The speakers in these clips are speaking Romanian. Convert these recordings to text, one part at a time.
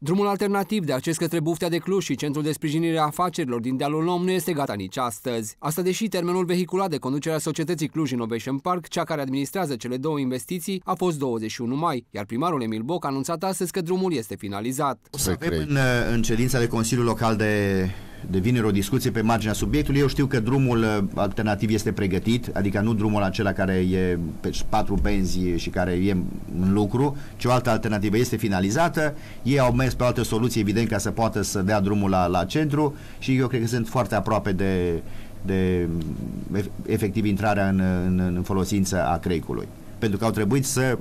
Drumul alternativ de acces către Buftea de Cluj și Centrul de Sprijinire a Afacerilor din Dealul Lom nu este gata nici astăzi. Asta deși termenul vehiculat de conducerea societății Cluj Innovation Park, cea care administrează cele două investiții, a fost 21 mai, iar primarul Emil Boc a anunțat astăzi că drumul este finalizat. O să avem în, în ședința de Consiliul Local de de vineri o discuție pe marginea subiectului. Eu știu că drumul uh, alternativ este pregătit, adică nu drumul acela care e pe patru benzi și care e în lucru, ci o altă alternativă este finalizată. Ei au mers pe alte soluții evident, ca să poată să dea drumul la, la centru și eu cred că sunt foarte aproape de, de efectiv intrarea în, în, în folosință a creicului. Pentru că au trebuit să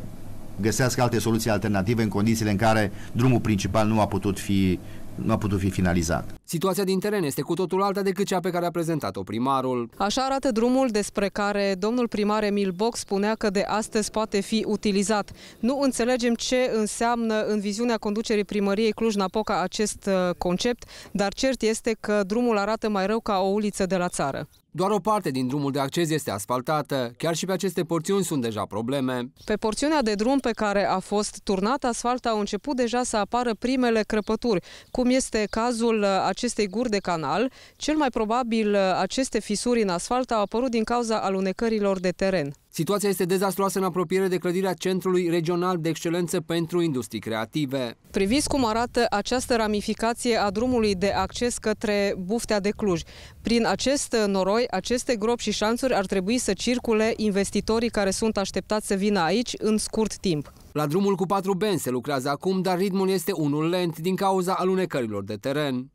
găsească alte soluții alternative în condițiile în care drumul principal nu a putut fi nu a putut fi finalizat. Situația din teren este cu totul alta decât cea pe care a prezentat-o primarul. Așa arată drumul despre care domnul primar Emil Boc spunea că de astăzi poate fi utilizat. Nu înțelegem ce înseamnă în viziunea conducerii primăriei Cluj-Napoca acest uh, concept, dar cert este că drumul arată mai rău ca o uliță de la țară. Doar o parte din drumul de acces este asfaltată, chiar și pe aceste porțiuni sunt deja probleme. Pe porțiunea de drum pe care a fost turnat asfalt au început deja să apară primele crăpături, cum cum este cazul uh, acestei guri de canal, cel mai probabil uh, aceste fisuri în asfalt au apărut din cauza alunecărilor de teren. Situația este dezastroasă în apropiere de clădirea Centrului Regional de Excelență pentru Industrii Creative. Priviți cum arată această ramificație a drumului de acces către buftea de Cluj. Prin acest noroi, aceste gropi și șanțuri ar trebui să circule investitorii care sunt așteptați să vină aici în scurt timp. La drumul cu patru benzi se lucrează acum, dar ritmul este unul lent din cauza alunecărilor de teren.